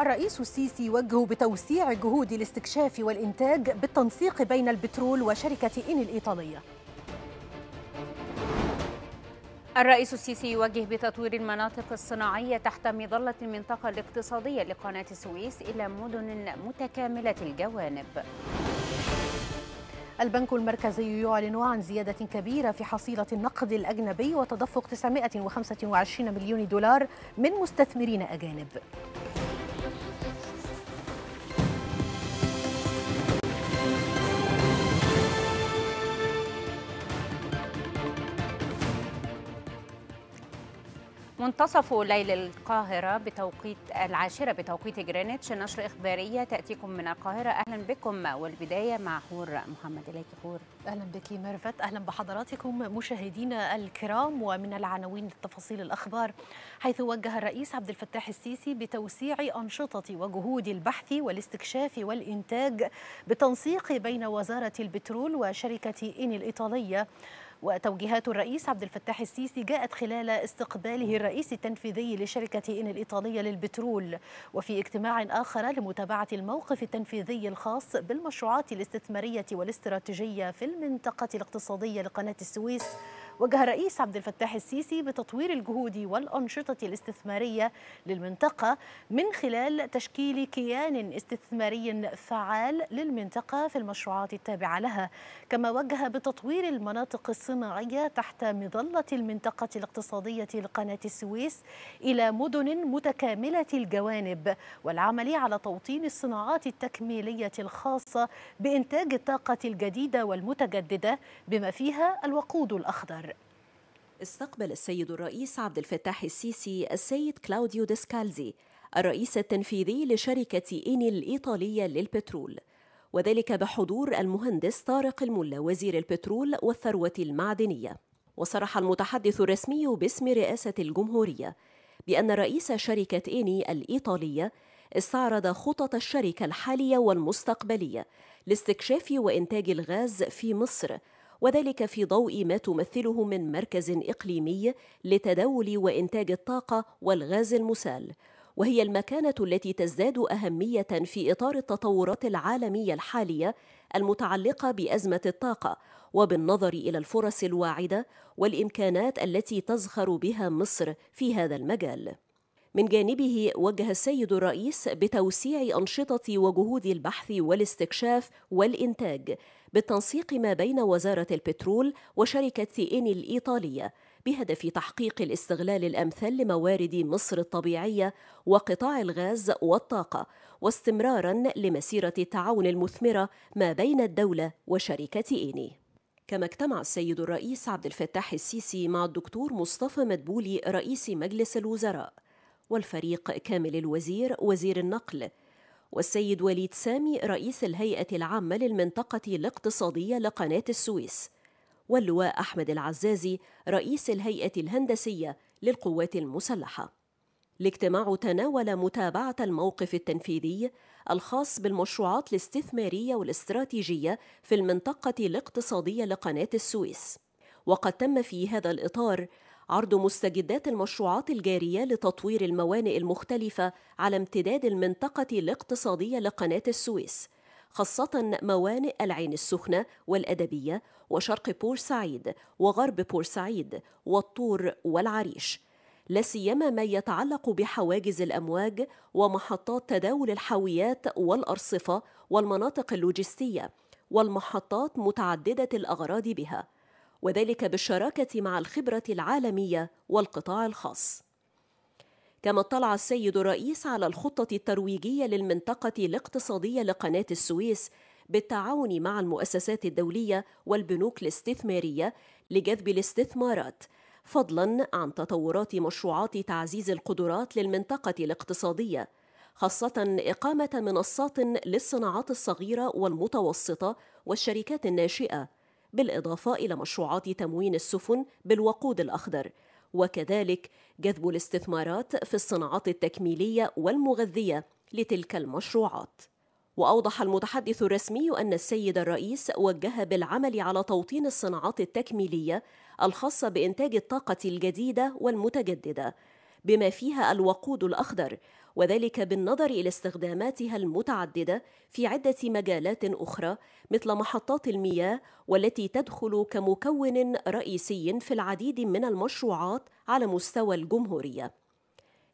الرئيس السيسي يوجه بتوسيع جهود الاستكشاف والإنتاج بالتنسيق بين البترول وشركة إن الإيطالية الرئيس السيسي يوجه بتطوير المناطق الصناعية تحت مظلة المنطقة الاقتصادية لقناة السويس إلى مدن متكاملة الجوانب البنك المركزي يعلن عن زيادة كبيرة في حصيلة النقد الأجنبي وتدفق 925 مليون دولار من مستثمرين أجانب منتصف ليل القاهرة بتوقيت العاشرة بتوقيت جرينتش نشرة إخبارية تأتيكم من القاهرة أهلا بكم والبداية مع حور محمد إليك حور أهلا بك ميرفت أهلا بحضراتكم مشاهدينا الكرام ومن العناوين للتفاصيل الأخبار حيث وجه الرئيس عبد الفتاح السيسي بتوسيع أنشطة وجهود البحث والاستكشاف والإنتاج بتنسيق بين وزارة البترول وشركة إن الإيطالية وتوجيهات الرئيس عبد الفتاح السيسي جاءت خلال استقباله الرئيس التنفيذي لشركة إن الإيطالية للبترول وفي اجتماع آخر لمتابعة الموقف التنفيذي الخاص بالمشروعات الاستثمارية والاستراتيجية في المنطقة الاقتصادية لقناة السويس وجه الرئيس عبد الفتاح السيسي بتطوير الجهود والأنشطة الاستثمارية للمنطقة من خلال تشكيل كيان استثماري فعال للمنطقة في المشروعات التابعة لها كما وجه بتطوير المناطق الصناعية تحت مظلة المنطقة الاقتصادية لقناة السويس إلى مدن متكاملة الجوانب والعمل على توطين الصناعات التكميلية الخاصة بإنتاج الطاقة الجديدة والمتجددة بما فيها الوقود الأخضر استقبل السيد الرئيس عبد الفتاح السيسي السيد كلاوديو ديسكالزي الرئيس التنفيذي لشركة إيني الإيطالية للبترول وذلك بحضور المهندس طارق الملا وزير البترول والثروة المعدنية وصرح المتحدث الرسمي باسم رئاسة الجمهورية بأن رئيس شركة إيني الإيطالية استعرض خطط الشركة الحالية والمستقبلية لاستكشاف وإنتاج الغاز في مصر وذلك في ضوء ما تمثله من مركز إقليمي لتداول وإنتاج الطاقة والغاز المسال وهي المكانة التي تزداد أهمية في إطار التطورات العالمية الحالية المتعلقة بأزمة الطاقة وبالنظر إلى الفرص الواعدة والإمكانات التي تزخر بها مصر في هذا المجال. من جانبه وجه السيد الرئيس بتوسيع أنشطة وجهود البحث والاستكشاف والإنتاج بالتنسيق ما بين وزارة البترول وشركة إيني الإيطالية بهدف تحقيق الاستغلال الأمثل لموارد مصر الطبيعية وقطاع الغاز والطاقة واستمرارا لمسيرة التعاون المثمرة ما بين الدولة وشركة إيني كما اجتمع السيد الرئيس عبد الفتاح السيسي مع الدكتور مصطفى مدبولي رئيس مجلس الوزراء والفريق كامل الوزير وزير النقل والسيد وليد سامي رئيس الهيئة العامة للمنطقة الاقتصادية لقناة السويس واللواء أحمد العزازي رئيس الهيئة الهندسية للقوات المسلحة الاجتماع تناول متابعة الموقف التنفيذي الخاص بالمشروعات الاستثمارية والاستراتيجية في المنطقة الاقتصادية لقناة السويس وقد تم في هذا الإطار عرض مستجدات المشروعات الجارية لتطوير الموانئ المختلفة على امتداد المنطقة الاقتصادية لقناة السويس خاصة موانئ العين السخنة والأدبية وشرق بورسعيد وغرب بورسعيد والطور والعريش لا سيما ما يتعلق بحواجز الأمواج ومحطات تداول الحاويات والأرصفة والمناطق اللوجستية والمحطات متعددة الأغراض بها وذلك بالشراكة مع الخبرة العالمية والقطاع الخاص. كما اطلع السيد الرئيس على الخطة الترويجية للمنطقة الاقتصادية لقناة السويس بالتعاون مع المؤسسات الدولية والبنوك الاستثمارية لجذب الاستثمارات، فضلا عن تطورات مشروعات تعزيز القدرات للمنطقة الاقتصادية، خاصة إقامة منصات للصناعات الصغيرة والمتوسطة والشركات الناشئة بالإضافة إلى مشروعات تموين السفن بالوقود الأخضر وكذلك جذب الاستثمارات في الصناعات التكميلية والمغذية لتلك المشروعات وأوضح المتحدث الرسمي أن السيد الرئيس وجه بالعمل على توطين الصناعات التكميلية الخاصة بإنتاج الطاقة الجديدة والمتجددة بما فيها الوقود الأخضر وذلك بالنظر إلى استخداماتها المتعددة في عدة مجالات أخرى مثل محطات المياه والتي تدخل كمكون رئيسي في العديد من المشروعات على مستوى الجمهورية.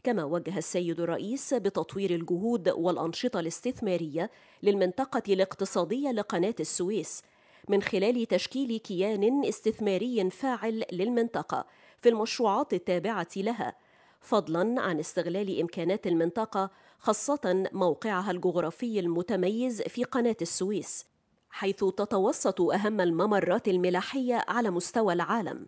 كما وجه السيد الرئيس بتطوير الجهود والانشطه الاستثماريه للمنطقه الاقتصاديه لقناه السويس من خلال تشكيل كيان استثماري فاعل للمنطقه في المشروعات التابعه لها فضلا عن استغلال إمكانات المنطقة خاصة موقعها الجغرافي المتميز في قناة السويس حيث تتوسط أهم الممرات الملاحية على مستوى العالم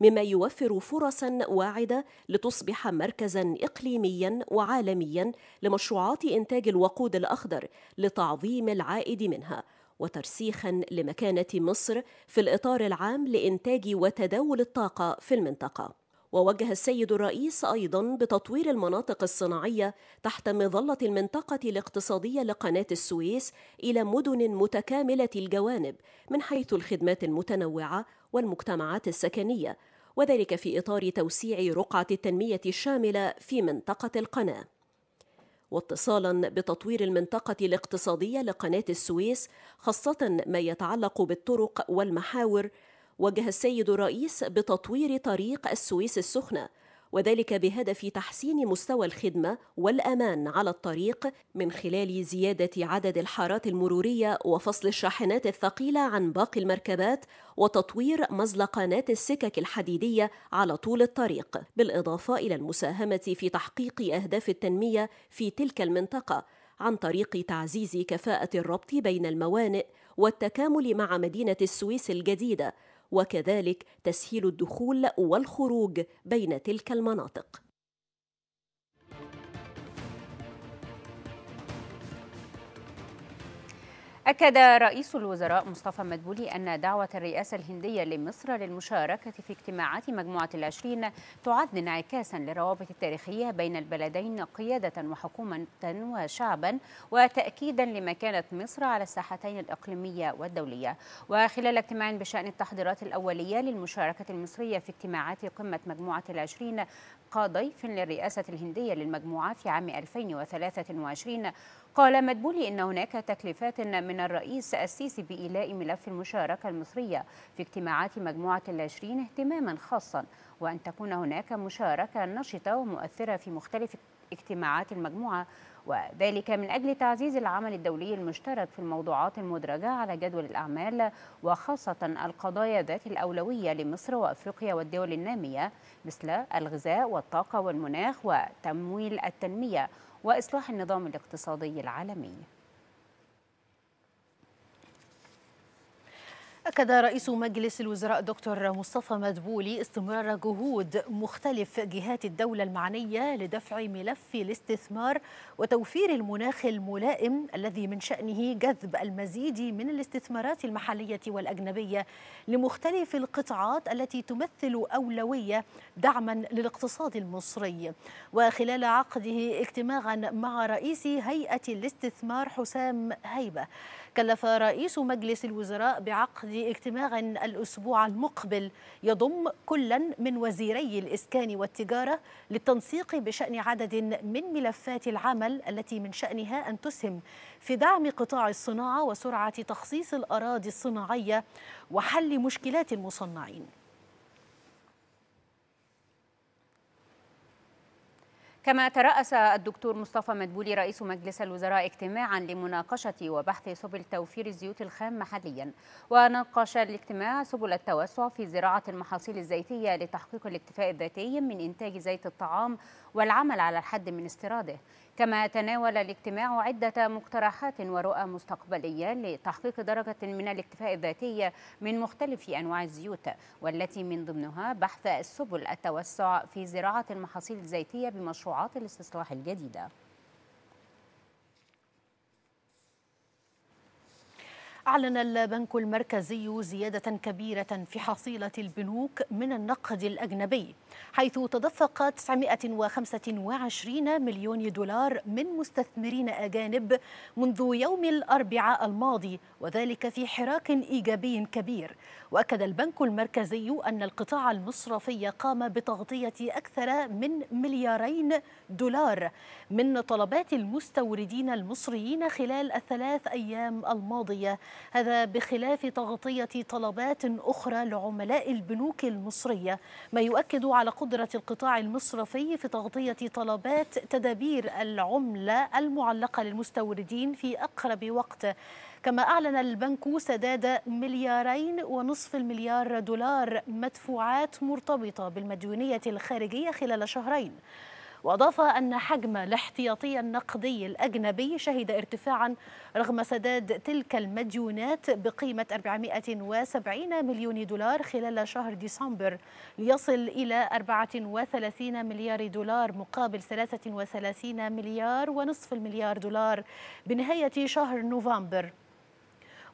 مما يوفر فرصا واعده لتصبح مركزا اقليميا وعالميا لمشروعات انتاج الوقود الاخضر لتعظيم العائد منها وترسيخا لمكانه مصر في الاطار العام لانتاج وتداول الطاقه في المنطقه ووجه السيد الرئيس أيضا بتطوير المناطق الصناعية تحت مظلة المنطقة الاقتصادية لقناة السويس إلى مدن متكاملة الجوانب من حيث الخدمات المتنوعة والمجتمعات السكنية وذلك في إطار توسيع رقعة التنمية الشاملة في منطقة القناة واتصالا بتطوير المنطقة الاقتصادية لقناة السويس خاصة ما يتعلق بالطرق والمحاور وجه السيد الرئيس بتطوير طريق السويس السخنة وذلك بهدف تحسين مستوى الخدمة والأمان على الطريق من خلال زيادة عدد الحارات المرورية وفصل الشاحنات الثقيلة عن باقي المركبات وتطوير مزلقانات السكك الحديدية على طول الطريق، بالإضافة إلى المساهمة في تحقيق أهداف التنمية في تلك المنطقة عن طريق تعزيز كفاءة الربط بين الموانئ والتكامل مع مدينة السويس الجديدة وكذلك تسهيل الدخول والخروج بين تلك المناطق أكد رئيس الوزراء مصطفى مدبولي أن دعوة الرئاسة الهندية لمصر للمشاركة في اجتماعات مجموعة العشرين تعد انعكاسا للروابط التاريخية بين البلدين قيادة وحكومة وشعبا وتأكيدا لمكانة مصر على الساحتين الإقليمية والدولية وخلال اجتماع بشأن التحضيرات الأولية للمشاركة المصرية في اجتماعات قمة مجموعة العشرين قضيف للرئاسة الهندية للمجموعة في عام 2023 قال مدبولي أن هناك تكليفات من الرئيس السيسي بإيلاء ملف المشاركة المصرية في اجتماعات مجموعة العشرين اهتماما خاصا وأن تكون هناك مشاركة نشطة ومؤثرة في مختلف اجتماعات المجموعة وذلك من أجل تعزيز العمل الدولي المشترك في الموضوعات المدرجة على جدول الأعمال وخاصة القضايا ذات الأولوية لمصر وأفريقيا والدول النامية مثل الغذاء والطاقة والمناخ وتمويل التنمية وإصلاح النظام الاقتصادي العالمي أكد رئيس مجلس الوزراء دكتور مصطفى مدبولي استمرار جهود مختلف جهات الدولة المعنية لدفع ملف الاستثمار وتوفير المناخ الملائم الذي من شأنه جذب المزيد من الاستثمارات المحلية والأجنبية لمختلف القطاعات التي تمثل أولوية دعما للاقتصاد المصري وخلال عقده اجتماعا مع رئيس هيئة الاستثمار حسام هيبة كلف رئيس مجلس الوزراء بعقد اجتماع الأسبوع المقبل يضم كلا من وزيري الإسكان والتجارة للتنسيق بشأن عدد من ملفات العمل التي من شأنها أن تسهم في دعم قطاع الصناعة وسرعة تخصيص الأراضي الصناعية وحل مشكلات المصنعين كما ترأس الدكتور مصطفى مدبولي رئيس مجلس الوزراء اجتماعا لمناقشة وبحث سبل توفير الزيوت الخام محليا وناقش الاجتماع سبل التوسع في زراعة المحاصيل الزيتية لتحقيق الاكتفاء الذاتي من إنتاج زيت الطعام والعمل على الحد من استيراده كما تناول الاجتماع عدة مقترحات ورؤى مستقبلية لتحقيق درجة من الاكتفاء الذاتي من مختلف أنواع الزيوت والتي من ضمنها بحث سبل التوسع في زراعة المحاصيل الزيتية بمشروعات الاستصلاح الجديدة أعلن البنك المركزي زيادة كبيرة في حصيلة البنوك من النقد الأجنبي حيث تدفق 925 مليون دولار من مستثمرين أجانب منذ يوم الأربعاء الماضي وذلك في حراك إيجابي كبير وأكد البنك المركزي أن القطاع المصرفي قام بتغطية أكثر من مليارين دولار من طلبات المستوردين المصريين خلال الثلاث أيام الماضية هذا بخلاف تغطية طلبات أخرى لعملاء البنوك المصرية ما يؤكد على قدرة القطاع المصرفي في تغطية طلبات تدابير العملة المعلقة للمستوردين في أقرب وقت كما أعلن البنك سداد مليارين ونصف المليار دولار مدفوعات مرتبطة بالمديونية الخارجية خلال شهرين وأضاف أن حجم الاحتياطي النقدي الأجنبي شهد ارتفاعا رغم سداد تلك المديونات بقيمة 470 مليون دولار خلال شهر ديسمبر ليصل إلى 34 مليار دولار مقابل 33 مليار ونصف المليار دولار بنهاية شهر نوفمبر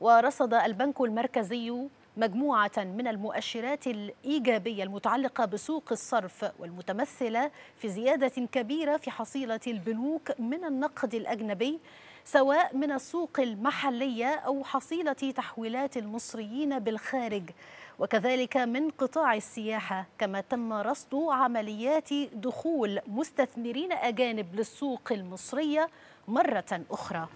ورصد البنك المركزي مجموعة من المؤشرات الإيجابية المتعلقة بسوق الصرف والمتمثلة في زيادة كبيرة في حصيلة البنوك من النقد الأجنبي سواء من السوق المحلية أو حصيلة تحويلات المصريين بالخارج وكذلك من قطاع السياحة كما تم رصد عمليات دخول مستثمرين أجانب للسوق المصرية مرة أخرى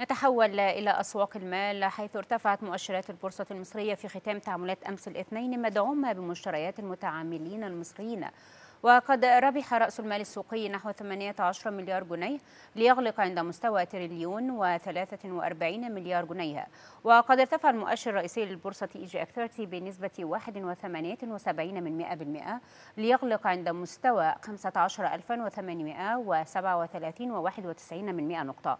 نتحول إلى أسواق المال حيث ارتفعت مؤشرات البورصة المصرية في ختام تعاملات أمس الاثنين مدعومة بمشتريات المتعاملين المصريين وقد ربح رأس المال السوقي نحو 18 مليار جنيه ليغلق عند مستوى تريليون و43 مليار جنيه وقد ارتفع المؤشر الرئيسي للبورصة اي جي اك 30 بنسبة 1.78% ليغلق عند مستوى 15837 و91 نقطة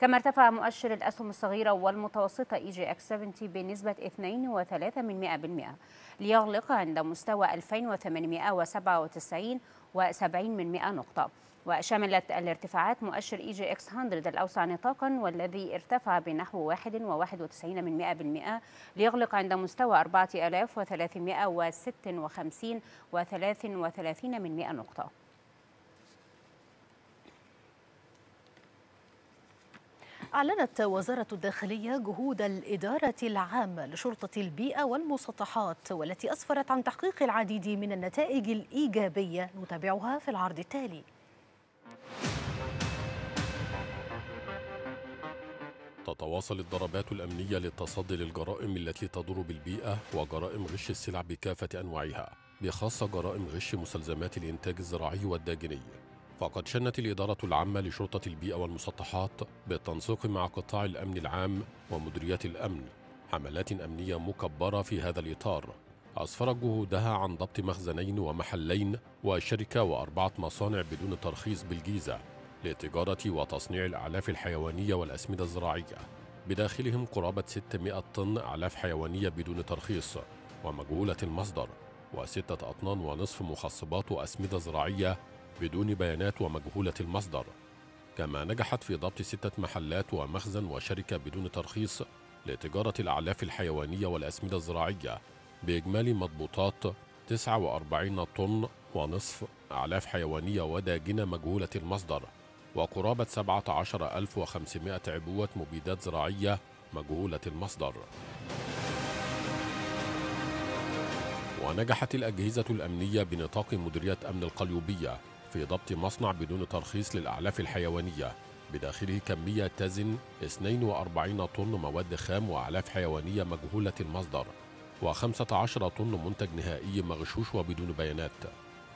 كما ارتفع مؤشر الأسهم الصغيرة والمتوسطة إي جي إكس 70 بنسبة 2.3% ليغلق عند مستوى 2897.70 من نقطة وشملت الارتفاعات مؤشر اي جي اكس 100 الاوسع نطاقا والذي ارتفع بنحو 1.91 من ليغلق عند مستوى 4356.33 من نقطه أعلنت وزارة الداخلية جهود الإدارة العامة لشرطة البيئة والمسطحات والتي أسفرت عن تحقيق العديد من النتائج الإيجابية نتابعها في العرض التالي تتواصل الضربات الأمنية للتصدي للجرائم التي تضر بالبيئة وجرائم غش السلع بكافة أنواعها بخاصة جرائم غش مسلزمات الإنتاج الزراعي والداجني فقد شنت الإدارة العامة لشرطة البيئة والمسطحات بالتنسيق مع قطاع الأمن العام ومديريات الأمن حملات أمنية مكبرة في هذا الإطار أسفرت جهودها عن ضبط مخزنين ومحلين وشركة وأربعة مصانع بدون ترخيص بالجيزة لتجارة وتصنيع الأعلاف الحيوانية والأسمدة الزراعية بداخلهم قرابة 600 طن أعلاف حيوانية بدون ترخيص ومجهولة المصدر وستة أطنان ونصف مخصبات وأسمدة زراعية بدون بيانات ومجهولة المصدر كما نجحت في ضبط ستة محلات ومخزن وشركة بدون ترخيص لتجارة الأعلاف الحيوانية والأسمدة الزراعية بإجمالي مضبوطات 49 طن ونصف أعلاف حيوانية وداجنة مجهولة المصدر وقرابة 17500 عبوة مبيدات زراعية مجهولة المصدر ونجحت الأجهزة الأمنية بنطاق مديرية أمن القليوبية في ضبط مصنع بدون ترخيص للأعلاف الحيوانية بداخله كمية تزن 42 طن مواد خام وأعلاف حيوانية مجهولة المصدر و15 طن منتج نهائي مغشوش وبدون بيانات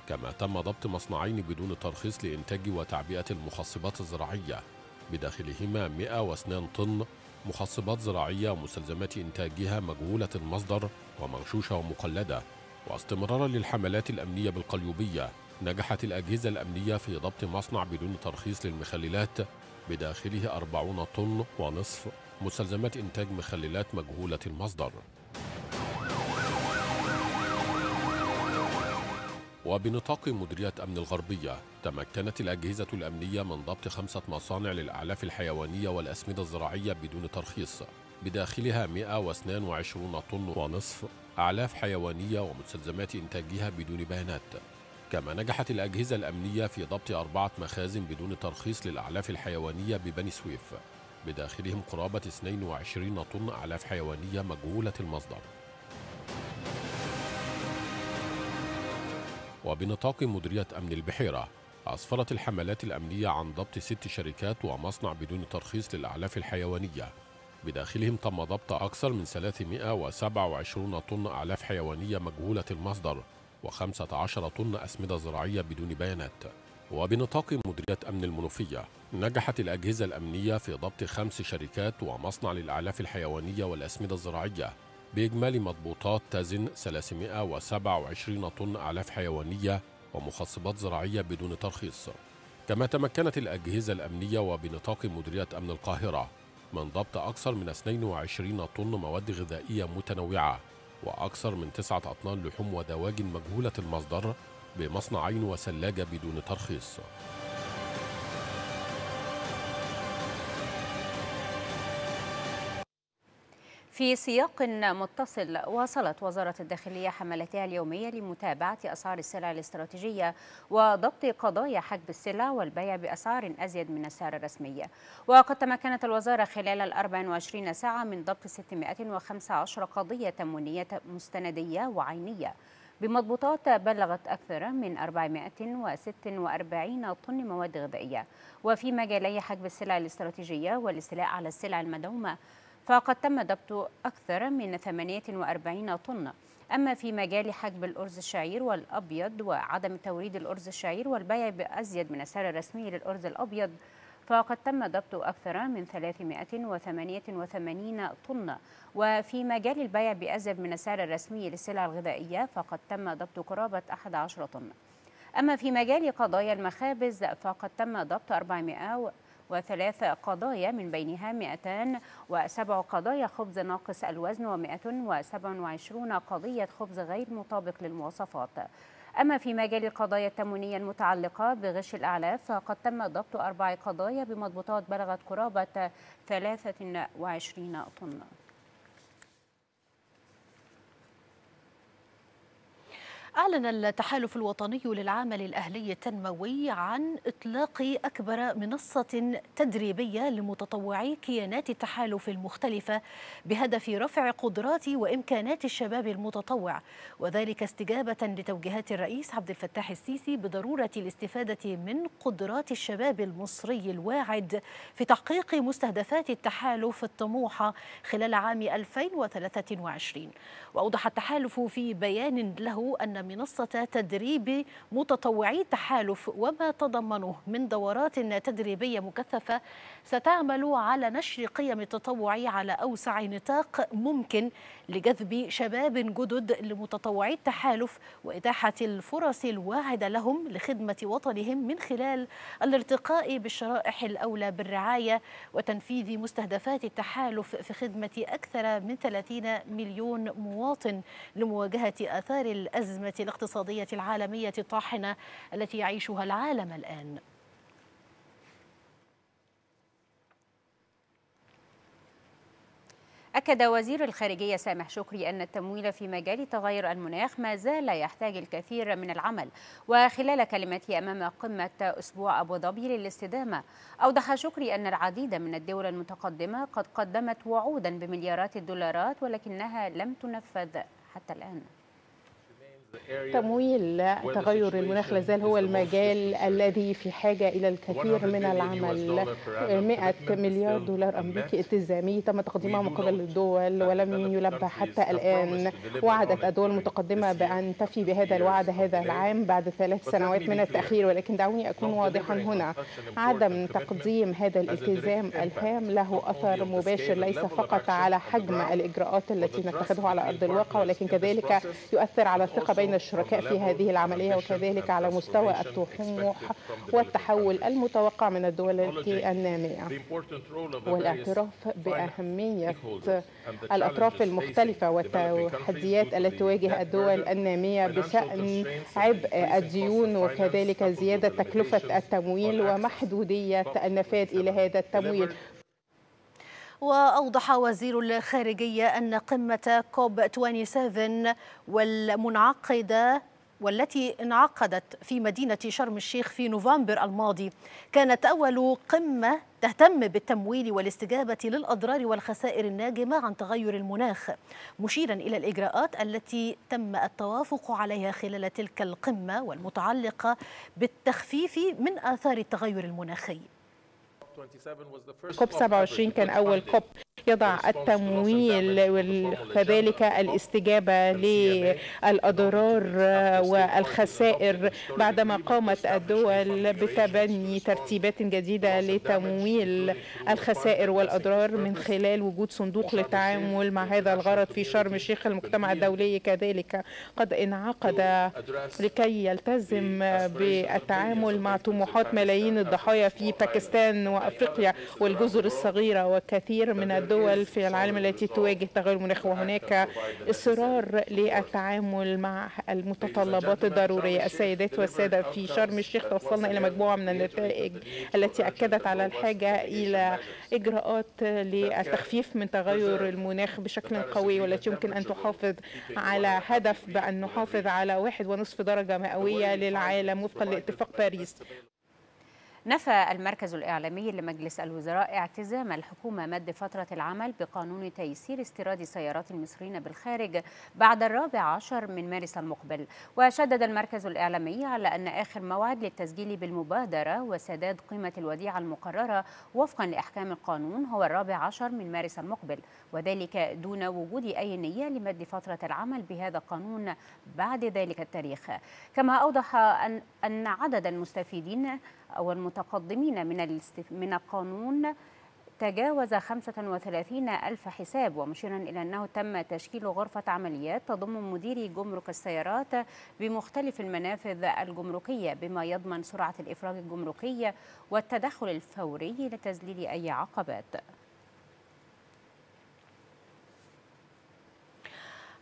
كما تم ضبط مصنعين بدون ترخيص لإنتاج وتعبئة المخصبات الزراعية بداخلهما 102 طن مخصبات زراعية ومستلزمات إنتاجها مجهولة المصدر ومغشوشة ومقلدة واستمرارا للحملات الأمنية بالقليوبية نجحت الأجهزة الأمنية في ضبط مصنع بدون ترخيص للمخللات بداخله 40 طن ونصف مستلزمات إنتاج مخللات مجهولة المصدر وبنطاق مديرية أمن الغربية تمكنت الأجهزة الأمنية من ضبط خمسة مصانع للأعلاف الحيوانية والأسمدة الزراعية بدون ترخيص بداخلها 122 طن ونصف أعلاف حيوانية ومستلزمات إنتاجها بدون بيانات كما نجحت الأجهزة الأمنية في ضبط أربعة مخازن بدون ترخيص للأعلاف الحيوانية ببني سويف بداخلهم قرابة 22 طن أعلاف حيوانية مجهولة المصدر وبنطاق مديرية أمن البحيرة أسفرت الحملات الأمنية عن ضبط ست شركات ومصنع بدون ترخيص للأعلاف الحيوانية بداخلهم تم ضبط أكثر من 327 طن أعلاف حيوانية مجهولة المصدر و15 طن أسمدة زراعية بدون بيانات وبنطاق مديرية أمن المنوفية نجحت الأجهزة الأمنية في ضبط خمس شركات ومصنع للأعلاف الحيوانية والأسمدة الزراعية بإجمالي مضبوطات تزن 327 طن أعلاف حيوانية ومخصبات زراعية بدون ترخيص كما تمكنت الأجهزة الأمنية وبنطاق مديرية أمن القاهرة من ضبط أكثر من 22 طن مواد غذائية متنوعة وأكثر من تسعة أطنان لحوم ودواجن مجهولة المصدر بمصنعين وثلاجة بدون ترخيص في سياق متصل واصلت وزارة الداخلية حملتها اليومية لمتابعة أسعار السلع الاستراتيجية وضبط قضايا حجب السلع والبيع بأسعار أزيد من السعر الرسمي وقد تمكنت الوزارة خلال ال 24 ساعة من ضبط 615 قضية تموينية مستندية وعينية بمضبوطات بلغت أكثر من 446 طن مواد غذائية وفي مجالي حجب السلع الاستراتيجية والاستيلاء على السلع المدعومة فقد تم ضبط أكثر من 48 طن أما في مجال حجب الأرز الشعير والأبيض وعدم توريد الأرز الشعير والبيع بأزيد من السعر الرسمي للأرز الأبيض فقد تم ضبط أكثر من 388 طن وفي مجال البيع بأزيد من السعر الرسمي للسلع الغذائية فقد تم ضبط قرابة 11 طن أما في مجال قضايا المخابز فقد تم ضبط 400 وثلاث قضايا من بينها 207 قضايا خبز ناقص الوزن و127 قضية خبز غير مطابق للمواصفات أما في مجال القضايا التموينية المتعلقة بغش الأعلاف فقد تم ضبط أربع قضايا بمضبوطات بلغت قرابة 23 طن أعلن التحالف الوطني للعمل الأهلي التنموي عن إطلاق أكبر منصة تدريبية لمتطوعي كيانات التحالف المختلفة بهدف رفع قدرات وإمكانات الشباب المتطوع وذلك استجابة لتوجيهات الرئيس عبد الفتاح السيسي بضرورة الاستفادة من قدرات الشباب المصري الواعد في تحقيق مستهدفات التحالف الطموحة خلال عام 2023 وأوضح التحالف في بيان له أن منصة تدريب متطوعي التحالف وما تضمنه من دورات تدريبية مكثفة ستعمل على نشر قيم التطوع على أوسع نطاق ممكن لجذب شباب جدد لمتطوعي التحالف وإتاحة الفرص الواعدة لهم لخدمة وطنهم من خلال الارتقاء بالشرائح الأولى بالرعاية وتنفيذ مستهدفات التحالف في خدمة أكثر من 30 مليون مواطن لمواجهة آثار الأزمة الاقتصادية العالمية الطاحنة التي يعيشها العالم الآن أكد وزير الخارجية سامح شكري أن التمويل في مجال تغير المناخ ما زال يحتاج الكثير من العمل وخلال كلمته أمام قمة أسبوع أبو ظبي للاستدامة أوضح شكري أن العديد من الدول المتقدمة قد قدمت وعودا بمليارات الدولارات ولكنها لم تنفذ حتى الآن تمويل تغير المناخ لازال هو المجال الذي في حاجة إلى الكثير من العمل 100 مليار دولار أمريكي التزامي تم تقديمها من قبل الدول ولم يلبى حتى الآن وعدت الدول المتقدمة بأن تفي بهذا الوعد هذا العام بعد ثلاث سنوات من التأخير ولكن دعوني أكون واضحا هنا عدم تقديم هذا الالتزام الهام له أثر مباشر ليس فقط على حجم الإجراءات التي نتخذها على أرض الواقع ولكن كذلك يؤثر على الثقة بين بين الشركاء في هذه العملية وكذلك على مستوى الطموح والتحول المتوقع من الدول النامية والاعتراف بأهمية الأطراف المختلفة والتحديات التي تواجه الدول النامية بشأن عبء الديون وكذلك زيادة تكلفة التمويل ومحدودية النفاذ إلى هذا التمويل وأوضح وزير الخارجية أن قمة كوب 27 والمنعقدة والتي انعقدت في مدينة شرم الشيخ في نوفمبر الماضي كانت أول قمة تهتم بالتمويل والاستجابة للأضرار والخسائر الناجمة عن تغير المناخ مشيرا إلى الإجراءات التي تم التوافق عليها خلال تلك القمة والمتعلقة بالتخفيف من آثار التغير المناخي كوب 27 كان أول كوب يضع التمويل وكذلك الاستجابة للأضرار والخسائر بعدما قامت الدول بتبني ترتيبات جديدة لتمويل الخسائر والأضرار من خلال وجود صندوق للتعامل مع هذا الغرض في شرم الشيخ المجتمع الدولي كذلك قد انعقد لكي يلتزم بالتعامل مع طموحات ملايين الضحايا في باكستان افريقيا والجزر الصغيره وكثير من الدول في العالم التي تواجه تغير المناخ وهناك اصرار للتعامل مع المتطلبات الضروريه السيدات والساده في شرم الشيخ توصلنا الى مجموعه من النتائج التي اكدت على الحاجه الى اجراءات للتخفيف من تغير المناخ بشكل قوي والتي يمكن ان تحافظ على هدف بان نحافظ على واحد ونصف درجه مئويه للعالم وفقا لاتفاق باريس نفى المركز الإعلامي لمجلس الوزراء اعتزام الحكومة مد فترة العمل بقانون تيسير استيراد سيارات المصريين بالخارج بعد الرابع عشر من مارس المقبل وشدد المركز الإعلامي على أن آخر موعد للتسجيل بالمبادرة وسداد قيمة الوديعة المقررة وفقا لأحكام القانون هو الرابع عشر من مارس المقبل وذلك دون وجود أي نية لمد فترة العمل بهذا القانون بعد ذلك التاريخ كما أوضح أن عدد المستفيدين أو المتقدمين من, من القانون تجاوز 35 ألف حساب ومشيرا إلى أنه تم تشكيل غرفة عمليات تضم مديري جمرك السيارات بمختلف المنافذ الجمركية بما يضمن سرعة الإفراج الجمركي والتدخل الفوري لتذليل أي عقبات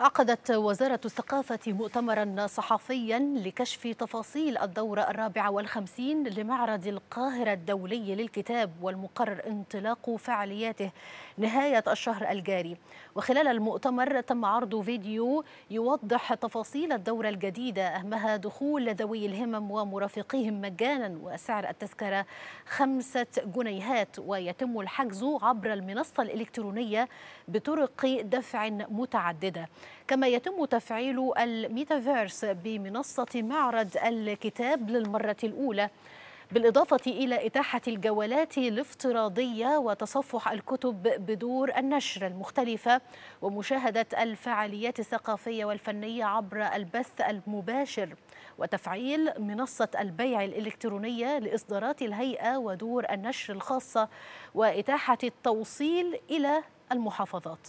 عقدت وزارة الثقافة مؤتمرا صحفيا لكشف تفاصيل الدورة الرابعة والخمسين لمعرض القاهرة الدولي للكتاب والمقرر انطلاق فعالياته نهاية الشهر الجاري وخلال المؤتمر تم عرض فيديو يوضح تفاصيل الدورة الجديدة أهمها دخول ذوي الهمم ومرافقيهم مجانا وسعر التذكرة خمسة جنيهات ويتم الحجز عبر المنصة الإلكترونية بطرق دفع متعددة كما يتم تفعيل الميتافيرس بمنصة معرض الكتاب للمرة الأولى بالإضافة إلى إتاحة الجولات الافتراضية وتصفح الكتب بدور النشر المختلفة ومشاهدة الفعاليات الثقافية والفنية عبر البث المباشر وتفعيل منصة البيع الإلكترونية لإصدارات الهيئة ودور النشر الخاصة وإتاحة التوصيل إلى المحافظات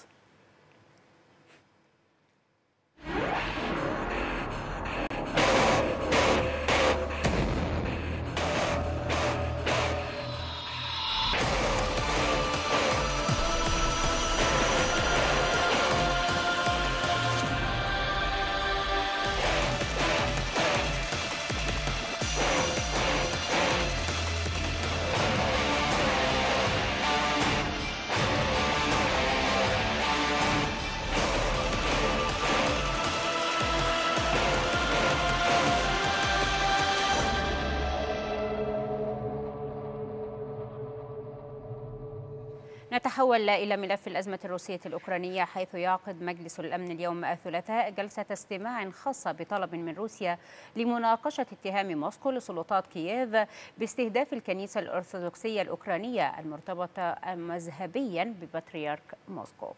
نتحول إلى ملف الأزمة الروسية الأوكرانية حيث يعقد مجلس الأمن اليوم الثلاثاء جلسة استماع خاصة بطلب من روسيا لمناقشة اتهام موسكو لسلطات كييف باستهداف الكنيسة الأرثوذكسية الأوكرانية المرتبطة مذهبيا ببطريرك موسكو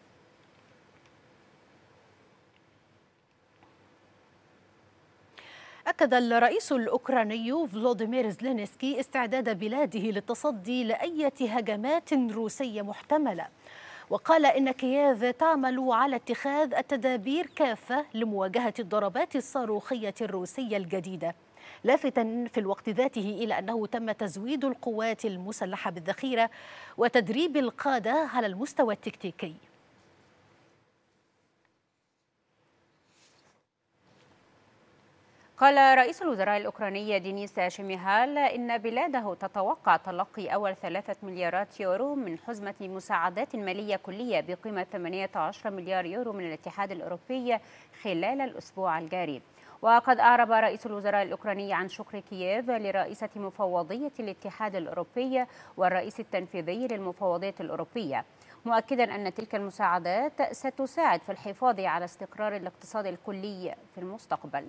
أكد الرئيس الأوكراني فلوديمير زلينسكي استعداد بلاده للتصدي لأية هجمات روسية محتملة وقال إن كييف تعمل على اتخاذ التدابير كافة لمواجهة الضربات الصاروخية الروسية الجديدة لافتا في الوقت ذاته إلى أنه تم تزويد القوات المسلحة بالذخيرة وتدريب القادة على المستوى التكتيكي قال رئيس الوزراء الأوكراني دينيس شميهال إن بلاده تتوقع تلقي أول ثلاثة مليارات يورو من حزمة مساعدات مالية كلية بقيمة 18 مليار يورو من الاتحاد الأوروبي خلال الأسبوع الجاري وقد أعرب رئيس الوزراء الأوكراني عن شكر كييف لرئيسة مفوضية الاتحاد الأوروبي والرئيس التنفيذي للمفوضية الأوروبية مؤكدا أن تلك المساعدات ستساعد في الحفاظ على استقرار الاقتصاد الكلي في المستقبل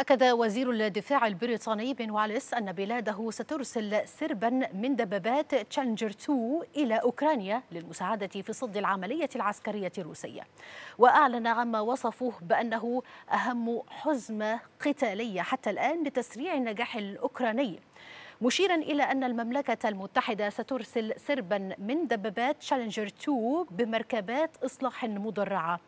أكد وزير الدفاع البريطاني بن واليس أن بلاده سترسل سربا من دبابات تشالنجر 2 إلى أوكرانيا للمساعدة في صد العملية العسكرية الروسية وأعلن عما وصفه بأنه أهم حزمة قتالية حتى الآن لتسريع النجاح الأوكراني مشيرا إلى أن المملكة المتحدة سترسل سربا من دبابات تشالنجر 2 بمركبات إصلاح مدرعة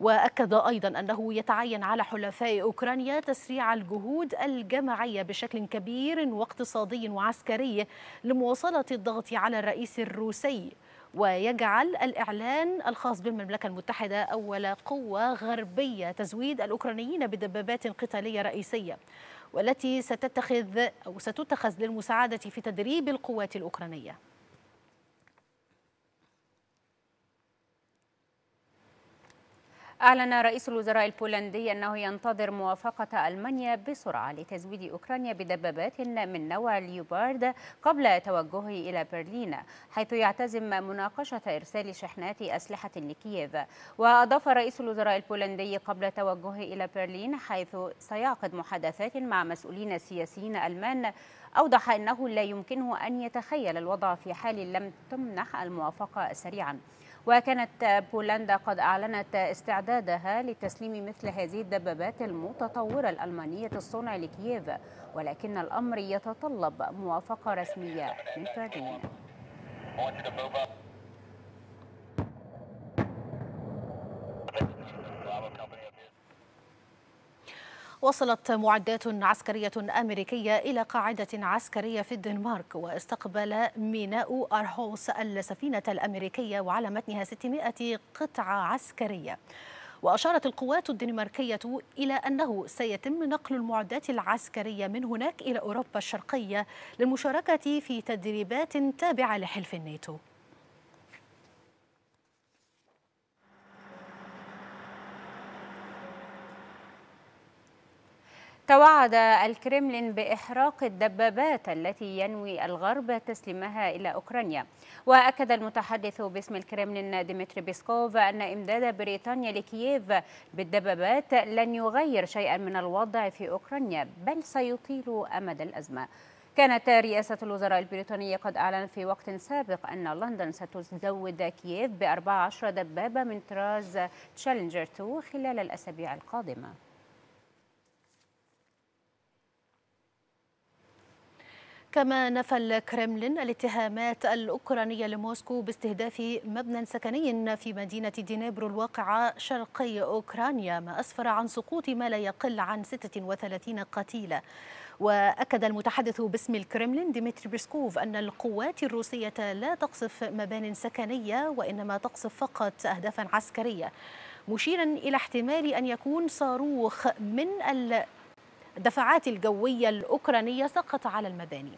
وأكد أيضا أنه يتعين على حلفاء أوكرانيا تسريع الجهود الجماعية بشكل كبير واقتصادي وعسكري لمواصلة الضغط على الرئيس الروسي ويجعل الإعلان الخاص بالمملكة المتحدة أول قوة غربية تزويد الأوكرانيين بدبابات قتالية رئيسية والتي ستتخذ أو ستتخذ للمساعدة في تدريب القوات الأوكرانية أعلن رئيس الوزراء البولندي أنه ينتظر موافقة ألمانيا بسرعة لتزويد أوكرانيا بدبابات من نوع ليوبارد قبل توجهه إلى برلين حيث يعتزم مناقشة إرسال شحنات أسلحة لكييف وأضاف رئيس الوزراء البولندي قبل توجهه إلى برلين حيث سيعقد محادثات مع مسؤولين سياسيين ألمان أوضح أنه لا يمكنه أن يتخيل الوضع في حال لم تمنح الموافقة سريعا وكانت بولندا قد أعلنت استعدادها لتسليم مثل هذه الدبابات المتطورة الألمانية الصنع لكييف ولكن الأمر يتطلب موافقة رسمية من برلين. وصلت معدات عسكرية أمريكية إلى قاعدة عسكرية في الدنمارك واستقبل ميناء أرهوس السفينة الأمريكية وعلى متنها 600 قطعة عسكرية وأشارت القوات الدنماركية إلى أنه سيتم نقل المعدات العسكرية من هناك إلى أوروبا الشرقية للمشاركة في تدريبات تابعة لحلف الناتو توعد الكرملين بإحراق الدبابات التي ينوي الغرب تسليمها إلى أوكرانيا وأكد المتحدث باسم الكرملين ديمتري بيسكوف أن إمداد بريطانيا لكييف بالدبابات لن يغير شيئا من الوضع في أوكرانيا بل سيطيل أمد الأزمة كانت رئاسة الوزراء البريطانية قد أعلنت في وقت سابق أن لندن ستزود كييف ب 14 دبابة من طراز تشالنجر 2 خلال الأسابيع القادمة كما نفى الكرملين الاتهامات الأوكرانية لموسكو باستهداف مبنى سكني في مدينة دينيبرو الواقعة شرقي أوكرانيا ما أسفر عن سقوط ما لا يقل عن 36 قتيلا وأكد المتحدث باسم الكرملين ديمتري بيسكوف أن القوات الروسية لا تقصف مبان سكنية وإنما تقصف فقط أهدافا عسكرية مشيرا إلى احتمال أن يكون صاروخ من ال الدفعات الجوية الأوكرانية سقط على المباني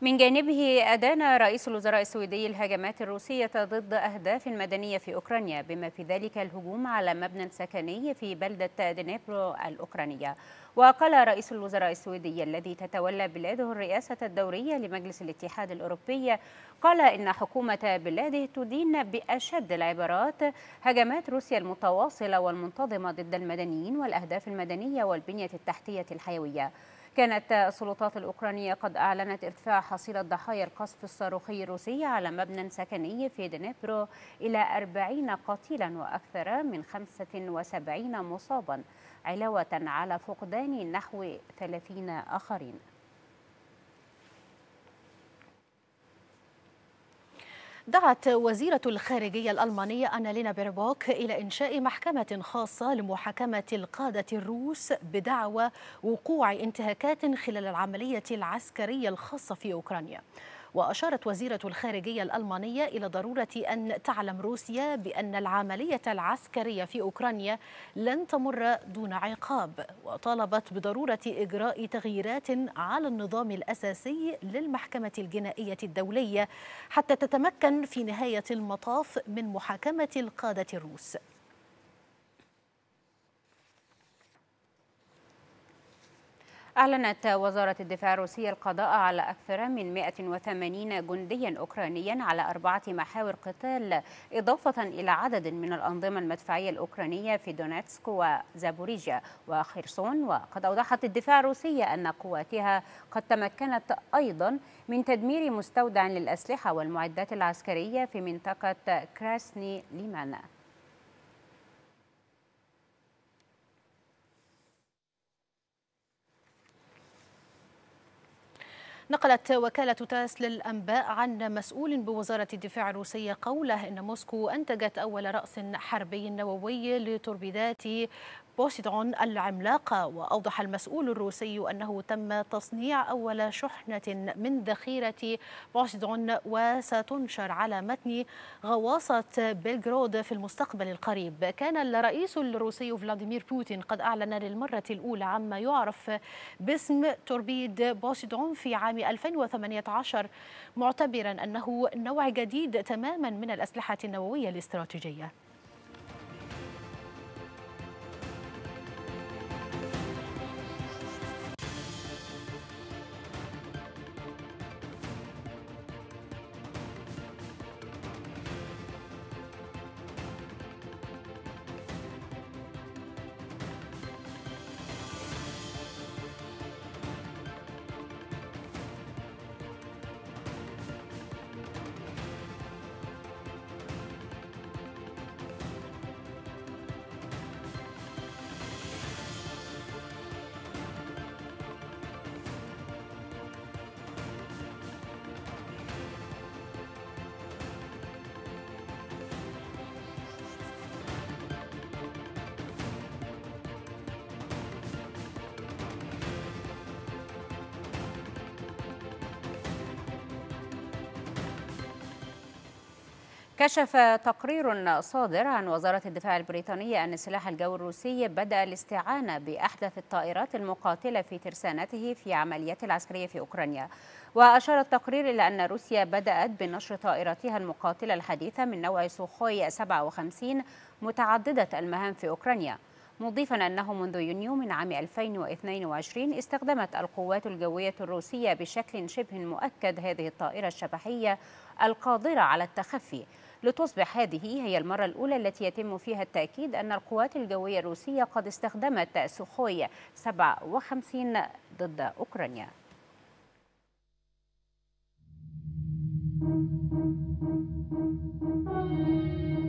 من جانبه أدان رئيس الوزراء السويدي الهجمات الروسية ضد أهداف مدنية في أوكرانيا بما في ذلك الهجوم على مبنى سكني في بلدة دنيبرو الأوكرانية وقال رئيس الوزراء السويدي الذي تتولى بلاده الرئاسة الدورية لمجلس الاتحاد الأوروبي قال إن حكومة بلاده تدين بأشد العبارات هجمات روسيا المتواصلة والمنتظمة ضد المدنيين والأهداف المدنية والبنية التحتية الحيوية كانت السلطات الأوكرانية قد أعلنت إرتفاع حصيلة ضحايا القصف الصاروخي الروسي على مبنى سكني في دنيبرو إلى 40 قتيلا وأكثر من 75 مصابا علاوة على فقدان نحو 30 آخرين دعت وزيرة الخارجية الألمانية أنالينا بيربوك إلى إنشاء محكمة خاصة لمحاكمة القادة الروس بدعوى وقوع انتهاكات خلال العملية العسكرية الخاصة في أوكرانيا وأشارت وزيرة الخارجية الألمانية إلى ضرورة أن تعلم روسيا بأن العملية العسكرية في أوكرانيا لن تمر دون عقاب وطالبت بضرورة إجراء تغييرات على النظام الأساسي للمحكمة الجنائية الدولية حتى تتمكن في نهاية المطاف من محاكمة القادة الروس أعلنت وزارة الدفاع الروسية القضاء على أكثر من 180 جنديا أوكرانيا على أربعة محاور قتال إضافة إلى عدد من الأنظمة المدفعية الأوكرانية في دونيتسك وزابوريجيا وخيرسون وقد أوضحت الدفاع الروسية أن قواتها قد تمكنت أيضا من تدمير مستودع للأسلحة والمعدات العسكرية في منطقة كراسني ليمان نقلت وكالة تاس للأنباء عن مسؤول بوزارة الدفاع الروسية قوله أن موسكو أنتجت أول رأس حربي نووي لتوربيدات بوسيدون العملاقة وأوضح المسؤول الروسي أنه تم تصنيع أول شحنة من ذخيرة بوسيدون وستنشر على متن غواصة بلغرود في المستقبل القريب كان الرئيس الروسي فلاديمير بوتين قد أعلن للمرة الأولى عما يعرف باسم توربيد بوسيدون في عام 2018 معتبرا أنه نوع جديد تماما من الأسلحة النووية الاستراتيجية كشف تقرير صادر عن وزارة الدفاع البريطانية أن السلاح الجوي الروسي بدأ الاستعانة بأحدث الطائرات المقاتلة في ترسانته في عمليات العسكرية في أوكرانيا وأشار التقرير إلى أن روسيا بدأت بنشر طائراتها المقاتلة الحديثة من نوع سوخوي 57 متعددة المهام في أوكرانيا مضيفا أنه منذ يونيو من عام 2022 استخدمت القوات الجوية الروسية بشكل شبه مؤكد هذه الطائرة الشبحية القادرة على التخفي لتصبح هذه هي المرة الأولى التي يتم فيها التأكيد أن القوات الجوية الروسية قد استخدمت سوخوي 57 ضد أوكرانيا Thank you.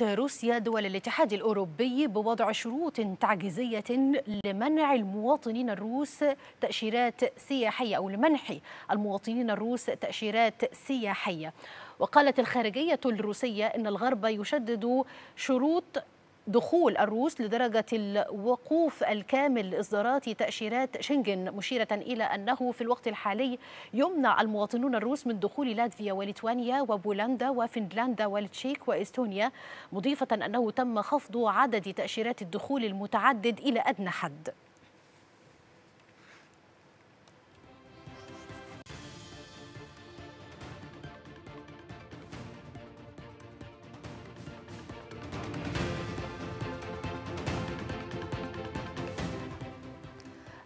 طالبت روسيا دول الاتحاد الأوروبي بوضع شروط تعجيزية لمنع المواطنين الروس تأشيرات سياحية أو لمنح المواطنين الروس تأشيرات سياحية وقالت الخارجية الروسية أن الغرب يشدد شروط دخول الروس لدرجة الوقوف الكامل لإصدارات تأشيرات شنغن مشيرة إلى أنه في الوقت الحالي يمنع المواطنون الروس من دخول لاتفيا وليتوانيا وبولندا وفنلندا والتشيك وإستونيا مضيفة أنه تم خفض عدد تأشيرات الدخول المتعدد إلى أدنى حد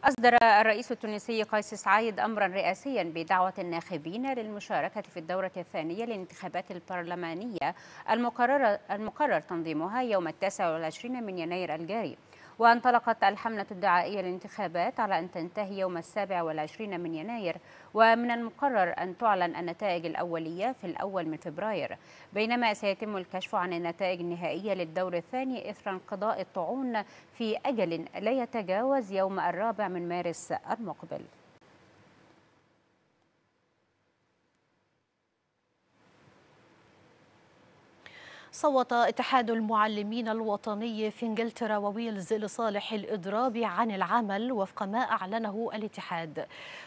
أصدر الرئيس التونسي قيس سعيد أمرا رئاسيا بدعوة الناخبين للمشاركة في الدورة الثانية للانتخابات البرلمانية المقرر, المقرر تنظيمها يوم 29 من يناير الجاري وانطلقت الحملة الدعائية للانتخابات على أن تنتهي يوم السابع والعشرين من يناير ومن المقرر أن تعلن النتائج الأولية في الأول من فبراير بينما سيتم الكشف عن النتائج النهائية للدور الثاني إثر انقضاء الطعون في أجل لا يتجاوز يوم الرابع من مارس المقبل صوت اتحاد المعلمين الوطني في انجلترا وويلز لصالح الاضراب عن العمل وفق ما اعلنه الاتحاد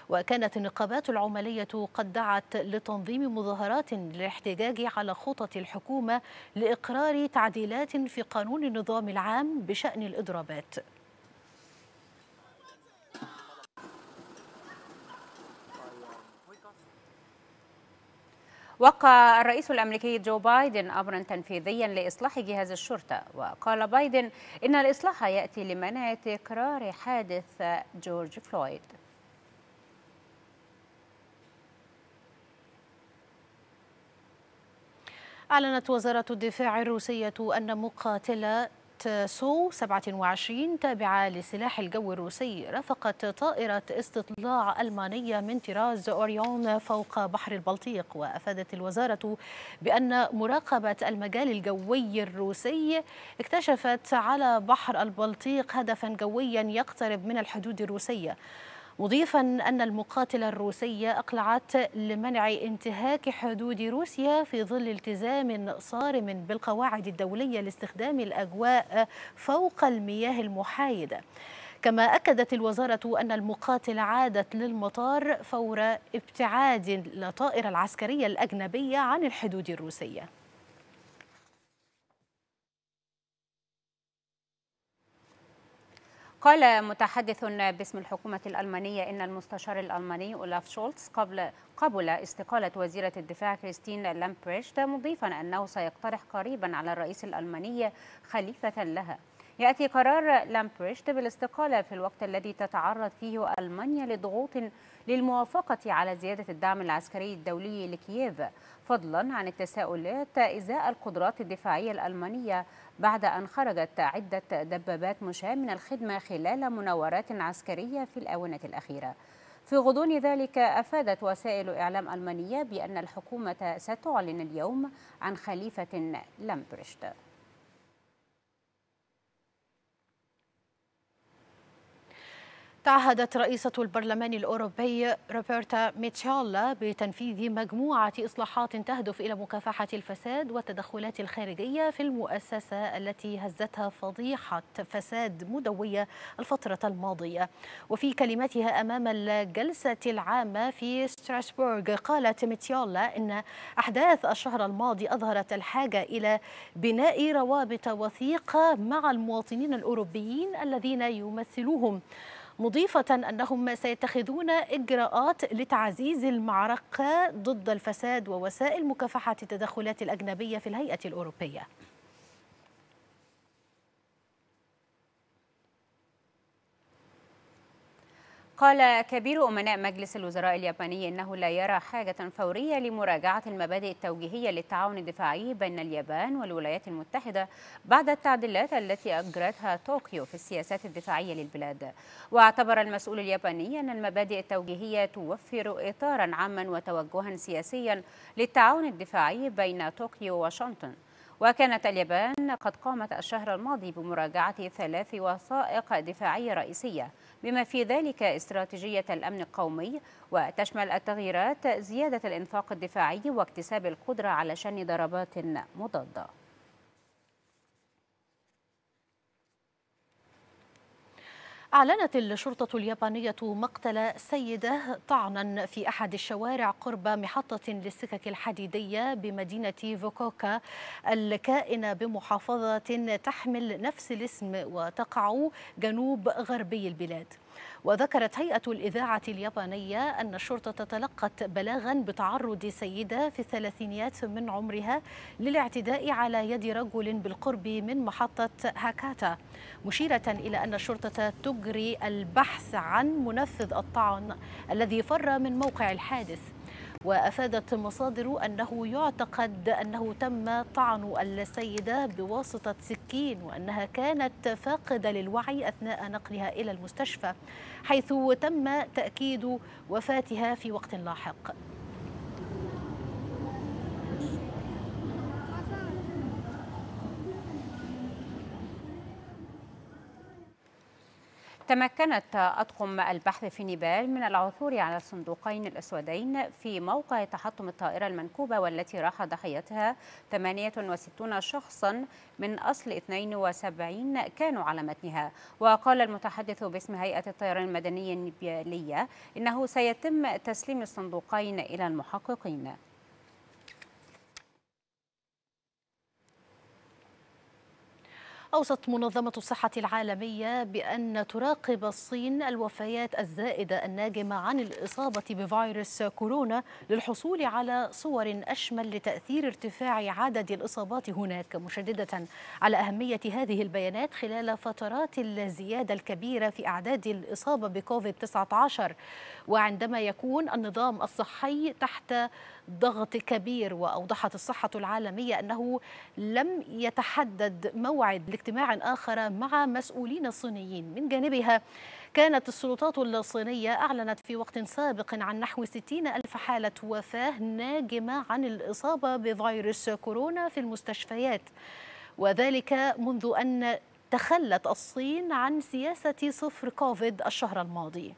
وكانت النقابات العماليه قد دعت لتنظيم مظاهرات للاحتجاج على خطط الحكومه لاقرار تعديلات في قانون النظام العام بشان الاضرابات وقع الرئيس الأمريكي جو بايدن أمرا تنفيذيا لإصلاح جهاز الشرطة وقال بايدن إن الإصلاح يأتي لمنع تكرار حادث جورج فلويد أعلنت وزارة الدفاع الروسية أن مقاتلة سو 27 تابعة لسلاح الجو الروسي رافقت طائرة استطلاع ألمانية من طراز أوريون فوق بحر البلطيق وأفادت الوزارة بأن مراقبة المجال الجوي الروسي اكتشفت على بحر البلطيق هدفا جويا يقترب من الحدود الروسية مضيفا أن المقاتلة الروسية أقلعت لمنع انتهاك حدود روسيا في ظل التزام صارم بالقواعد الدولية لاستخدام الأجواء فوق المياه المحايدة كما أكدت الوزارة أن المقاتل عادت للمطار فور ابتعاد الطائرة العسكرية الأجنبية عن الحدود الروسية قال متحدث باسم الحكومة الألمانية إن المستشار الألماني أولاف شولتز قبل قبل استقالة وزيرة الدفاع كريستين لامبريشت مضيفا أنه سيقترح قريبا على الرئيس الألماني خليفة لها يأتي قرار لامبريشت بالاستقالة في الوقت الذي تتعرض فيه ألمانيا لضغوط للموافقة على زيادة الدعم العسكري الدولي لكييف فضلا عن التساؤلات إزاء القدرات الدفاعية الألمانية بعد أن خرجت عدة دبابات مشاة من الخدمة خلال مناورات عسكرية في الآونة الأخيرة في غضون ذلك أفادت وسائل إعلام ألمانية بأن الحكومة ستعلن اليوم عن خليفة لامبرشت تعهدت رئيسة البرلمان الأوروبي روبرتا ميتشالا بتنفيذ مجموعة إصلاحات تهدف إلى مكافحة الفساد والتدخلات الخارجية في المؤسسة التي هزتها فضيحة فساد مدوية الفترة الماضية وفي كلمتها أمام الجلسة العامة في ستراسبورغ قالت ميتشالا إن أحداث الشهر الماضي أظهرت الحاجة إلى بناء روابط وثيقة مع المواطنين الأوروبيين الذين يمثلوهم مضيفة أنهم سيتخذون إجراءات لتعزيز المعركة ضد الفساد ووسائل مكافحة التدخلات الأجنبية في الهيئة الأوروبية قال كبير أمناء مجلس الوزراء الياباني إنه لا يرى حاجة فورية لمراجعة المبادئ التوجيهية للتعاون الدفاعي بين اليابان والولايات المتحدة بعد التعديلات التي أجرتها طوكيو في السياسات الدفاعية للبلاد واعتبر المسؤول الياباني أن المبادئ التوجيهية توفر إطارا عاما وتوجها سياسيا للتعاون الدفاعي بين طوكيو وواشنطن وكانت اليابان قد قامت الشهر الماضي بمراجعة ثلاث وثائق دفاعية رئيسية بما في ذلك استراتيجية الأمن القومي وتشمل التغييرات زيادة الإنفاق الدفاعي واكتساب القدرة على شن ضربات مضادة أعلنت الشرطة اليابانية مقتل سيدة طعنا في أحد الشوارع قرب محطة للسكك الحديدية بمدينة فوكوكا الكائنة بمحافظة تحمل نفس الاسم وتقع جنوب غربي البلاد وذكرت هيئة الإذاعة اليابانية أن الشرطة تلقت بلاغا بتعرض سيدة في الثلاثينيات من عمرها للاعتداء على يد رجل بالقرب من محطة هاكاتا مشيرة إلى أن الشرطة تجري البحث عن منفذ الطعن الذي فر من موقع الحادث وأفادت مصادر أنه يعتقد أنه تم طعن السيدة بواسطة سكين وأنها كانت فاقدة للوعي أثناء نقلها إلى المستشفى حيث تم تأكيد وفاتها في وقت لاحق تمكنت أطقم البحث في نيبال من العثور على الصندوقين الأسودين في موقع تحطم الطائرة المنكوبة والتي راح ضحيتها 68 شخصا من أصل 72 كانوا على متنها وقال المتحدث باسم هيئة الطيران المدنية النيبالية إنه سيتم تسليم الصندوقين إلى المحققين أوصت منظمة الصحة العالمية بأن تراقب الصين الوفيات الزائدة الناجمة عن الإصابة بفيروس كورونا للحصول على صور أشمل لتأثير ارتفاع عدد الإصابات هناك مشددة على أهمية هذه البيانات خلال فترات الزيادة الكبيرة في أعداد الإصابة بكوفيد-19 وعندما يكون النظام الصحي تحت ضغط كبير وأوضحت الصحة العالمية أنه لم يتحدد موعد لاجتماع آخر مع مسؤولين صينيين من جانبها كانت السلطات الصينية أعلنت في وقت سابق عن نحو 60 ألف حالة وفاة ناجمة عن الإصابة بفيروس كورونا في المستشفيات وذلك منذ أن تخلت الصين عن سياسة صفر كوفيد الشهر الماضي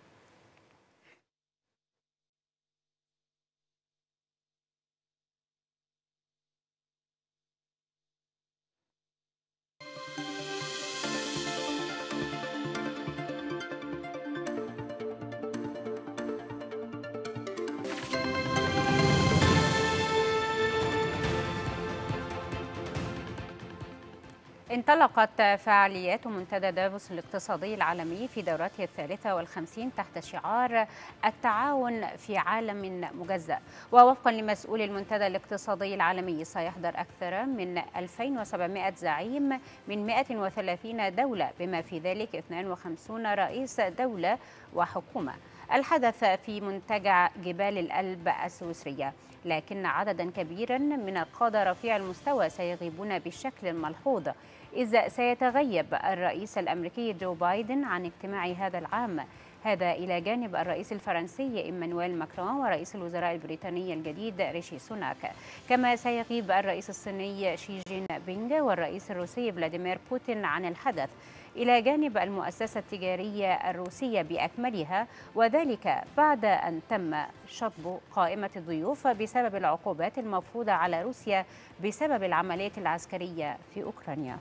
انطلقت فعاليات منتدى دافوس الاقتصادي العالمي في دورته الثالثة والخمسين تحت شعار التعاون في عالم مجزأ ووفقا لمسؤول المنتدى الاقتصادي العالمي سيحضر أكثر من 2700 زعيم من 130 دولة بما في ذلك 52 رئيس دولة وحكومة الحدث في منتجع جبال الألب السويسرية لكن عددا كبيرا من القادة رفيع المستوى سيغيبون بالشكل الملحوظ إذ سيتغيب الرئيس الأمريكي جو بايدن عن اجتماع هذا العام هذا إلى جانب الرئيس الفرنسي إيمانويل ماكرون ورئيس الوزراء البريطاني الجديد ريشي سوناك كما سيغيب الرئيس الصيني شي جين بينغ والرئيس الروسي فلاديمير بوتين عن الحدث إلى جانب المؤسسة التجارية الروسية بأكملها وذلك بعد أن تم شطب قائمة الضيوف بسبب العقوبات المفروضة على روسيا بسبب العمليات العسكرية في أوكرانيا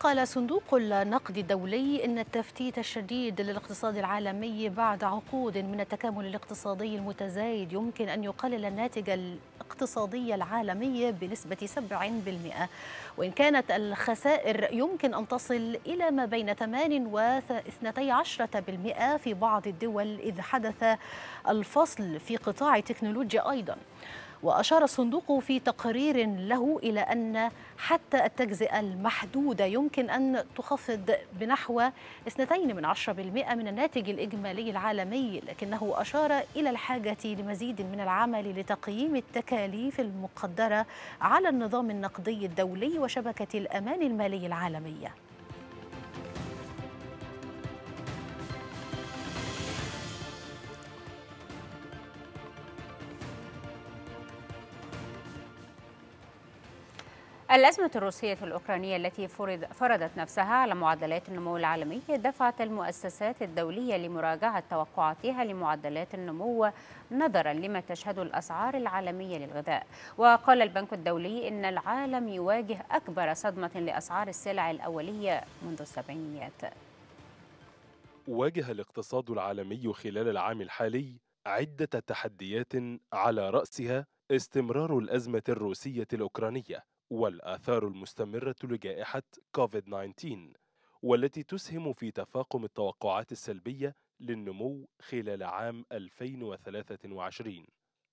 قال صندوق النقد الدولي إن التفتيت الشديد للاقتصاد العالمي بعد عقود من التكامل الاقتصادي المتزايد يمكن أن يقلل الناتج الاقتصادي العالمي بنسبة 7% وإن كانت الخسائر يمكن أن تصل إلى ما بين 8 و 12% في بعض الدول إذ حدث الفصل في قطاع التكنولوجيا أيضاً وأشار الصندوق في تقرير له إلى أن حتى التجزئة المحدودة يمكن أن تخفض بنحو 2% من من الناتج الإجمالي العالمي لكنه أشار إلى الحاجة لمزيد من العمل لتقييم التكاليف المقدرة على النظام النقدي الدولي وشبكة الأمان المالي العالمية الأزمة الروسية الأوكرانية التي فرضت نفسها على معدلات النمو العالمي دفعت المؤسسات الدولية لمراجعة توقعاتها لمعدلات النمو نظرا لما تشهد الأسعار العالمية للغذاء وقال البنك الدولي إن العالم يواجه أكبر صدمة لأسعار السلع الأولية منذ السبعينيات واجه الاقتصاد العالمي خلال العام الحالي عدة تحديات على رأسها استمرار الأزمة الروسية الأوكرانية والآثار المستمرة لجائحة كوفيد-19 والتي تسهم في تفاقم التوقعات السلبية للنمو خلال عام 2023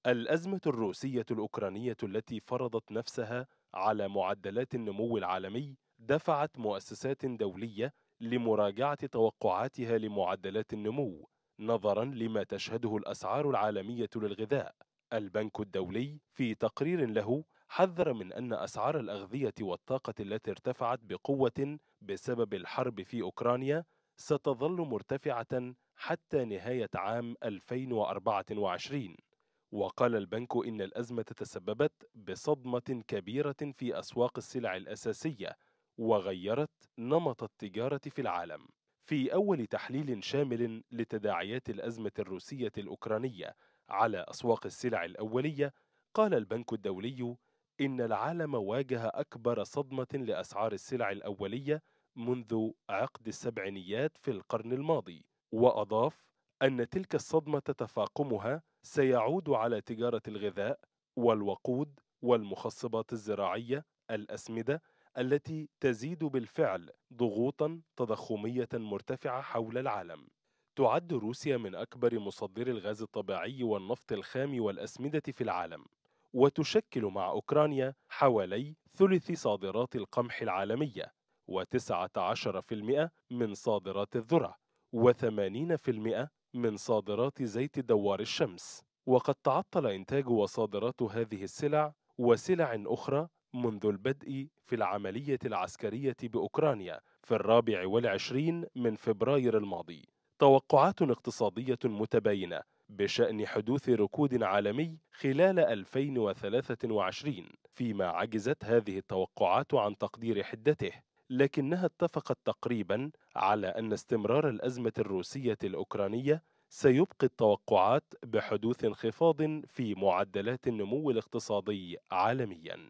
الأزمة الروسية الأوكرانية التي فرضت نفسها على معدلات النمو العالمي دفعت مؤسسات دولية لمراجعة توقعاتها لمعدلات النمو نظرا لما تشهده الأسعار العالمية للغذاء البنك الدولي في تقرير له حذر من أن أسعار الأغذية والطاقة التي ارتفعت بقوة بسبب الحرب في أوكرانيا ستظل مرتفعة حتى نهاية عام 2024 وقال البنك إن الأزمة تسببت بصدمة كبيرة في أسواق السلع الأساسية وغيرت نمط التجارة في العالم في أول تحليل شامل لتداعيات الأزمة الروسية الأوكرانية على أسواق السلع الأولية قال البنك الدولي إن العالم واجه أكبر صدمة لأسعار السلع الأولية منذ عقد السبعينيات في القرن الماضي، وأضاف أن تلك الصدمة تفاقمها سيعود على تجارة الغذاء والوقود والمخصبات الزراعية الأسمدة التي تزيد بالفعل ضغوطا تضخمية مرتفعة حول العالم. تعد روسيا من أكبر مصدري الغاز الطبيعي والنفط الخام والأسمدة في العالم، وتشكل مع أوكرانيا حوالي ثلث صادرات القمح العالمية و19% من صادرات الذرة و80% من صادرات زيت دوار الشمس وقد تعطل إنتاج وصادرات هذه السلع وسلع أخرى منذ البدء في العملية العسكرية بأوكرانيا في الرابع والعشرين من فبراير الماضي توقعات اقتصادية متباينة بشأن حدوث ركود عالمي خلال 2023 فيما عجزت هذه التوقعات عن تقدير حدته لكنها اتفقت تقريبا على أن استمرار الأزمة الروسية الأوكرانية سيبقي التوقعات بحدوث انخفاض في معدلات النمو الاقتصادي عالمياً.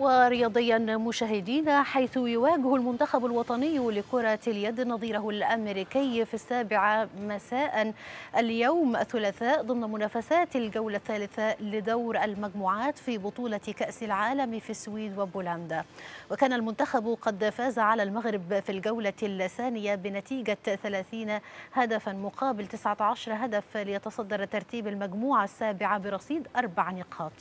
ورياضيا مشاهدينا حيث يواجه المنتخب الوطني لكرة اليد نظيره الأمريكي في السابعة مساء اليوم الثلاثاء ضمن منافسات الجولة الثالثة لدور المجموعات في بطولة كأس العالم في السويد وبولندا وكان المنتخب قد فاز على المغرب في الجولة الثانية بنتيجة 30 هدفا مقابل 19 هدف ليتصدر ترتيب المجموعة السابعة برصيد أربع نقاط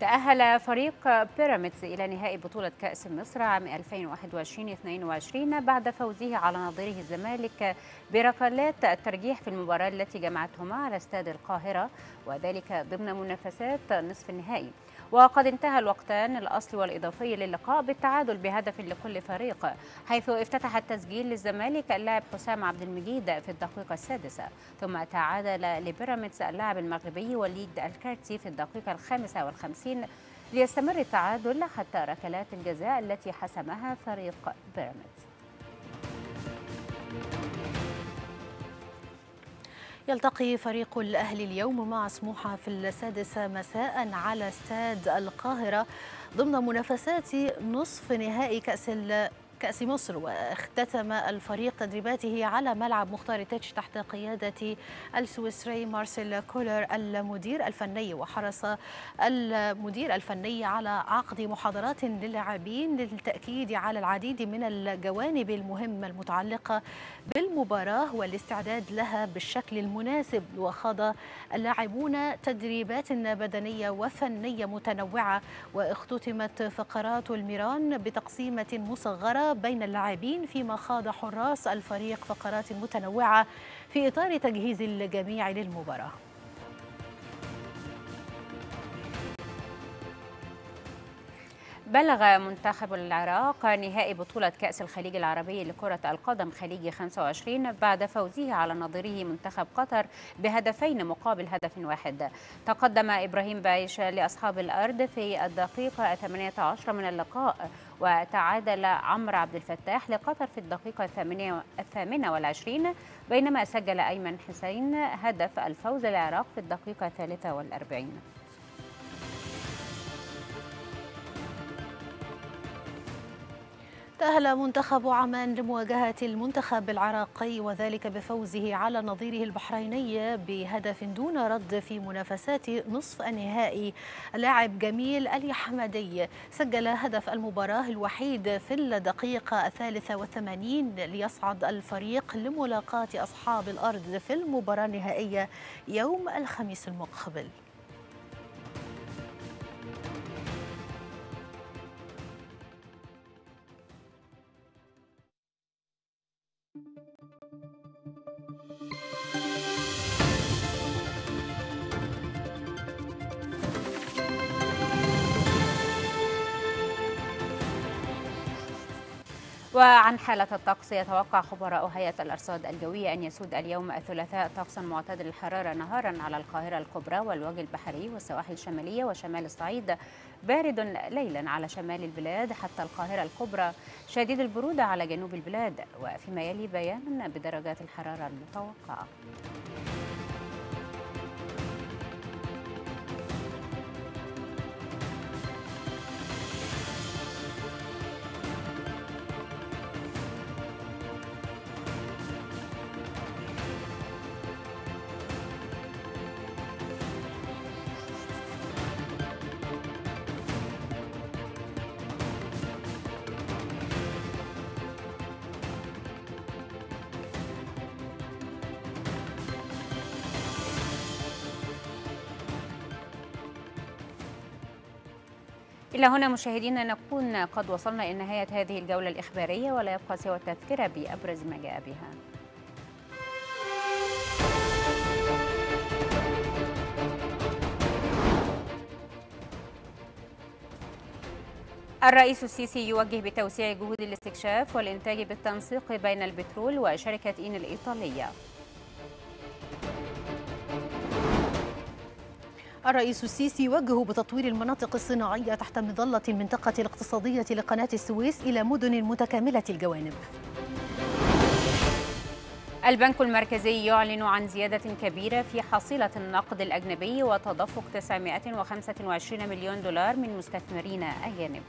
تأهل فريق بيراميدز إلى نهائي بطولة كأس مصر عام 2021-22 بعد فوزه على نظيره الزمالك بركلات الترجيح في المباراة التي جمعتهما على استاد القاهرة وذلك ضمن منافسات نصف النهائي وقد انتهى الوقتان الأصلي والإضافي للقاء بالتعادل بهدف لكل فريق حيث افتتح التسجيل للزمالك اللاعب حسام عبد المجيد في الدقيقة السادسة ثم تعادل لبيراميدز اللاعب المغربي وليد الكارتي في الدقيقة الخامسة والخمسين ليستمر التعادل حتى ركلات الجزاء التي حسمها فريق بيراميدز يلتقي فريق الأهلي اليوم مع سموحة في السادسة مساء على استاد القاهرة ضمن منافسات نصف نهائي كأس كأس مصر واختتم الفريق تدريباته على ملعب مختار تيتش تحت قيادة السويسري مارسيل كولر المدير الفني وحرص المدير الفني على عقد محاضرات للاعبين للتأكيد على العديد من الجوانب المهمة المتعلقة بالمباراة والاستعداد لها بالشكل المناسب وخاض اللاعبون تدريبات بدنية وفنية متنوعة واختتمت فقرات الميران بتقسيمة مصغرة بين اللاعبين فيما خاض حراس الفريق فقرات متنوعة في إطار تجهيز الجميع للمباراة بلغ منتخب العراق نهائي بطولة كأس الخليج العربي لكرة القدم خليجي 25 بعد فوزه على نظيره منتخب قطر بهدفين مقابل هدف واحد تقدم إبراهيم بايش لأصحاب الأرض في الدقيقة 18 من اللقاء وتعادل عمرو عبد الفتاح لقطر في الدقيقة الثامنة بينما سجل أيمن حسين هدف الفوز للعراق في الدقيقة 43 تأهل منتخب عمان لمواجهة المنتخب العراقي وذلك بفوزه على نظيره البحريني بهدف دون رد في منافسات نصف النهائي لاعب جميل اليحمدي سجل هدف المباراة الوحيد في الدقيقة الثالثة وثمانين ليصعد الفريق لملاقاة أصحاب الأرض في المباراة النهائية يوم الخميس المقبل وعن حالة الطقس يتوقع خبراء هيئة الأرصاد الجوية أن يسود اليوم الثلاثاء طقسا معتدل الحرارة نهارا على القاهرة الكبرى والوجه البحري والسواحل الشمالية وشمال الصعيد بارد ليلا على شمال البلاد حتى القاهرة الكبرى شديد البرودة على جنوب البلاد وفيما يلي بيان بدرجات الحرارة المتوقعة إلى هنا مشاهدينا نكون قد وصلنا إلى نهاية هذه الجولة الإخبارية ولا يبقى سوى التذكرة بأبرز ما جاء بها الرئيس السيسي يوجه بتوسيع جهود الاستكشاف والإنتاج بالتنسيق بين البترول وشركة إين الإيطالية الرئيس السيسي يوجه بتطوير المناطق الصناعية تحت مظلة المنطقة الاقتصادية لقناة السويس إلى مدن متكاملة الجوانب البنك المركزي يعلن عن زيادة كبيرة في حصيلة النقد الأجنبي وتدفق 925 مليون دولار من مستثمرين أجانب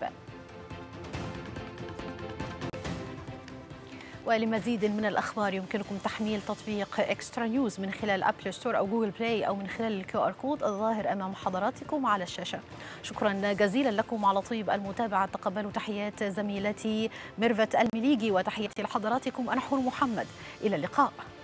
ولمزيد من الأخبار يمكنكم تحميل تطبيق إكسترا نيوز من خلال أبل ستور أو جوجل بلاي أو من خلال الكيو آر كود الظاهر أمام حضراتكم على الشاشة شكرا جزيلا لكم على طيب المتابعة تقبلوا تحيات زميلتي ميرفت المليجي وتحياتي لحضراتكم أنا حور محمد إلى اللقاء